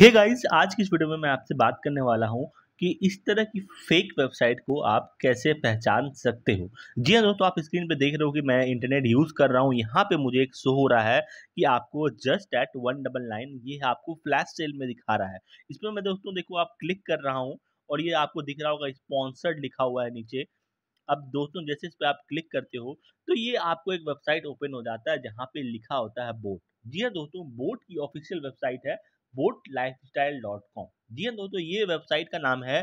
hey guys आज की इस वीडियो में मैं आपसे बात करने वाला हूँ कि इस तरह की फेक वेबसाइट को आप कैसे पहचान सकते हो जी हाँ दोस्तों आप स्क्रीन पे देख रहे हो कि मैं इंटरनेट यूज़ कर रहा हूँ यहाँ पे मुझे एक शो हो रहा है कि आपको just eight one double nine ये आपको फ्लैश सेल में दिखा रहा है इसमें मैं दोस्तों देखो आप क्लिक कर रहा हूँ और ये आपको दिख रहा होगा स्पॉन्सर्ड लिखा हुआ है नीचे अब दोस्तों जैसे इस पर आप क्लिक करते हो तो ये आपको एक वेबसाइट ओपन हो जाता है जहाँ पे लिखा होता है बोट जी हाँ दोस्तों बोट की ऑफिशियल वेबसाइट है boAt lifestyle dot com जी हाँ दोस्तों ये वेबसाइट का नाम है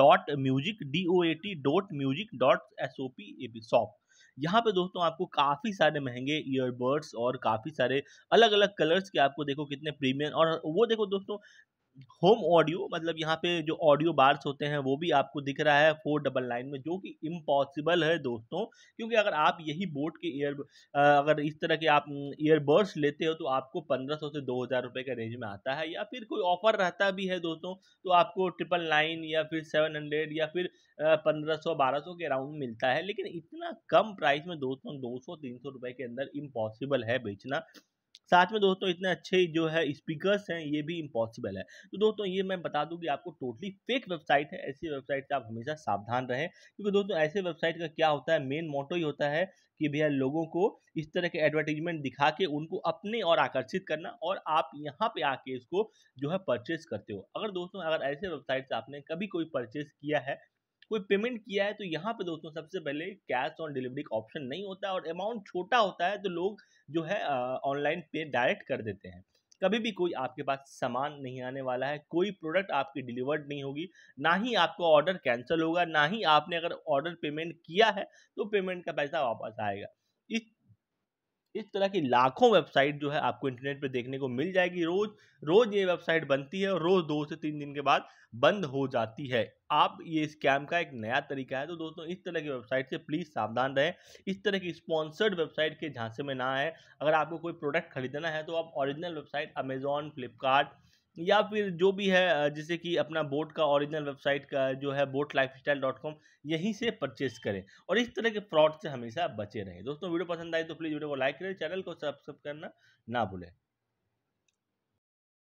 dot music D O A T dot music dot S O P A P shop यहाँ पे दोस्तों आपको काफ़ी सारे महंगे ईयरबड्स और काफ़ी सारे अलग अलग कलर्स के आपको देखो कितने प्रीमियम और वो देखो दोस्तों होम ऑडियो मतलब यहाँ पे जो ऑडियो बार्स होते हैं वो भी आपको दिख रहा है फोर डबल नाइन में जो कि इम्पॉसिबल है दोस्तों क्योंकि अगर आप यही बोट के ईयर अगर इस तरह के आप ईयरबड्स लेते हो तो आपको पंद्रह सौ से दो हज़ार रुपये के रेंज में आता है या फिर कोई ऑफर रहता भी है दोस्तों तो आपको ट्रिपल नाइन या फिर सेवन हंड्रेड या फिर पंद्रह सौ बारह सौ के अराउंड मिलता है लेकिन इतना कम प्राइस में दोस्तों दो सौ तीन सौ रुपये के अंदर इम्पॉसिबल है बेचना साथ में दोस्तों इतने अच्छे जो है स्पीकर्स हैं ये भी इम्पॉसिबल है तो दोस्तों ये मैं बता दूँ कि आपको टोटली फेक वेबसाइट है ऐसी वेबसाइट से आप हमेशा सावधान रहें क्योंकि दोस्तों ऐसे वेबसाइट का क्या होता है मेन मोटो ही होता है कि भैया लोगों को इस तरह के एडवर्टीजमेंट दिखा के उनको अपने और आकर्षित करना और आप यहाँ पे आके इसको जो है परचेस करते हो अगर दोस्तों अगर ऐसे वेबसाइट से आपने कभी कोई परचेस किया है कोई पेमेंट किया है तो यहाँ पे दोस्तों सबसे पहले कैश ऑन डिलीवरी का ऑप्शन नहीं होता और अमाउंट छोटा होता है तो लोग जो है ऑनलाइन पे डायरेक्ट कर देते हैं कभी भी कोई आपके पास सामान नहीं आने वाला है कोई प्रोडक्ट आपकी डिलीवर्ड नहीं होगी ना ही आपका ऑर्डर कैंसिल होगा ना ही आपने अगर ऑर्डर पेमेंट किया है तो पेमेंट का पैसा वापस आएगा इस इस तरह की लाखों वेबसाइट जो है आपको इंटरनेट पर देखने को मिल जाएगी रोज रोज ये वेबसाइट बनती है और रोज दो से तीन दिन के बाद बंद हो जाती है आप ये स्कैम का एक नया तरीका है तो दोस्तों इस तरह की वेबसाइट से प्लीज़ सावधान रहें इस तरह की स्पॉन्सर्ड वेबसाइट के झांसे में ना आए अगर आपको कोई प्रोडक्ट खरीदना है तो आप ओरिजिनल वेबसाइट अमेजोन फ्लिपकार्ट या फिर जो भी है जैसे कि अपना बोट का ओरिजिनल वेबसाइट का जो है boAt lifestyle dot com यहीं से परचेस करें और इस तरह के फ्रॉड से हमेशा बचे रहें दोस्तों वीडियो पसंद आई तो प्लीज़ वीडियो को लाइक करें चैनल को सब्सक्राइब करना ना भूलें